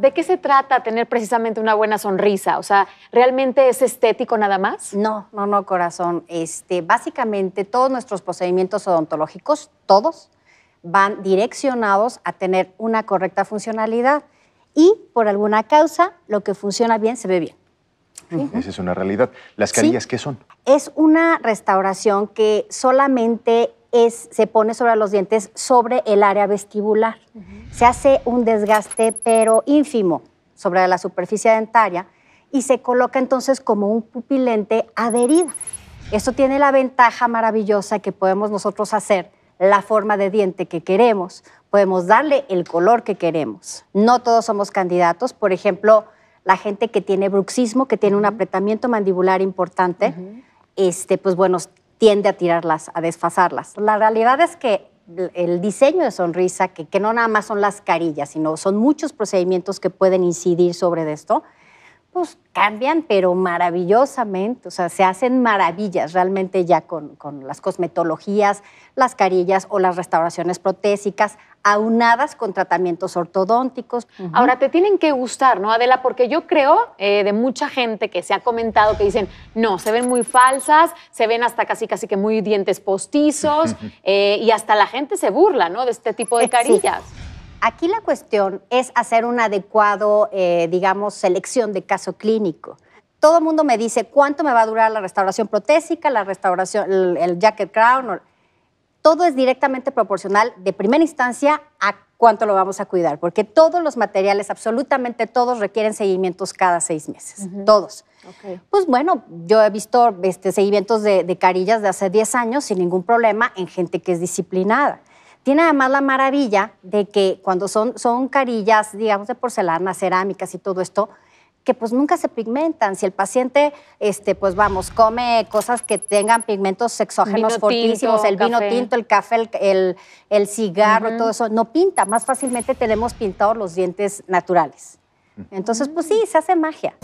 ¿De qué se trata tener precisamente una buena sonrisa? O sea, ¿realmente es estético nada más? No, no, no, corazón. Este, básicamente todos nuestros procedimientos odontológicos, todos, van direccionados a tener una correcta funcionalidad y por alguna causa lo que funciona bien se ve bien. Esa es una realidad. ¿Las carillas qué son? Es una restauración que solamente se pone sobre los dientes sobre el área vestibular. Se hace un desgaste, pero ínfimo, sobre la superficie dentaria y se coloca entonces como un pupilente adherido. Esto tiene la ventaja maravillosa que podemos nosotros hacer la forma de diente que queremos, podemos darle el color que queremos. No todos somos candidatos, por ejemplo, la gente que tiene bruxismo, que tiene un apretamiento mandibular importante, este, pues bueno, tiende a tirarlas, a desfasarlas. La realidad es que el diseño de sonrisa, que, que no nada más son las carillas, sino son muchos procedimientos que pueden incidir sobre esto, pues cambian, pero maravillosamente, o sea, se hacen maravillas realmente ya con, las cosmetologías, las carillas o las restauraciones protésicas, aunadas con tratamientos ortodónticos. Ahora, te tienen que gustar, ¿no, Adela? Porque yo creo eh, de mucha gente que se ha comentado que dicen, no, se ven muy falsas, se ven hasta casi casi que muy dientes postizos, eh, y hasta la gente se burla, ¿no? De este tipo de carillas. Aquí la cuestión es hacer un adecuado, eh, digamos, selección de caso clínico. Todo el mundo me dice cuánto me va a durar la restauración protésica, la restauración, el, jacket crown. todo es directamente proporcional de primera instancia a cuánto lo vamos a cuidar, porque todos los materiales, absolutamente todos, requieren seguimientos cada seis meses, todos. Pues bueno, yo he visto este, seguimientos de, de, carillas de hace 10 años sin ningún problema en gente que es disciplinada. Tiene además la maravilla de que cuando son, son carillas, digamos, de porcelana, cerámicas y todo esto, que pues nunca se pigmentan. Si el paciente, este, pues vamos, come cosas que tengan pigmentos exógenos fortísimos, el vino tinto, el café, el, cigarro, todo eso, no pinta. Más fácilmente tenemos pintados los dientes naturales. Entonces, pues sí, se hace magia.